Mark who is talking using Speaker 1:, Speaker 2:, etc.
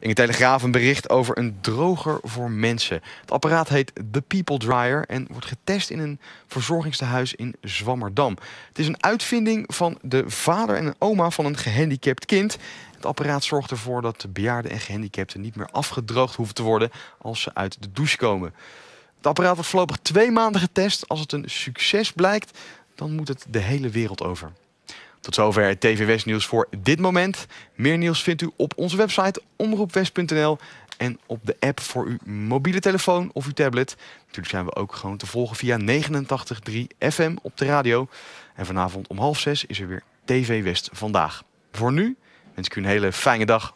Speaker 1: In de Telegraaf een bericht over een droger voor mensen. Het apparaat heet The People Dryer en wordt getest in een verzorgingstehuis in Zwammerdam. Het is een uitvinding van de vader en oma van een gehandicapt kind. Het apparaat zorgt ervoor dat bejaarden en gehandicapten niet meer afgedroogd hoeven te worden als ze uit de douche komen. Het apparaat wordt voorlopig twee maanden getest. Als het een succes blijkt, dan moet het de hele wereld over. Tot zover TV West nieuws voor dit moment. Meer nieuws vindt u op onze website omroepwest.nl en op de app voor uw mobiele telefoon of uw tablet. Natuurlijk zijn we ook gewoon te volgen via 89.3 FM op de radio. En vanavond om half zes is er weer TV West vandaag. Voor nu wens ik u een hele fijne dag.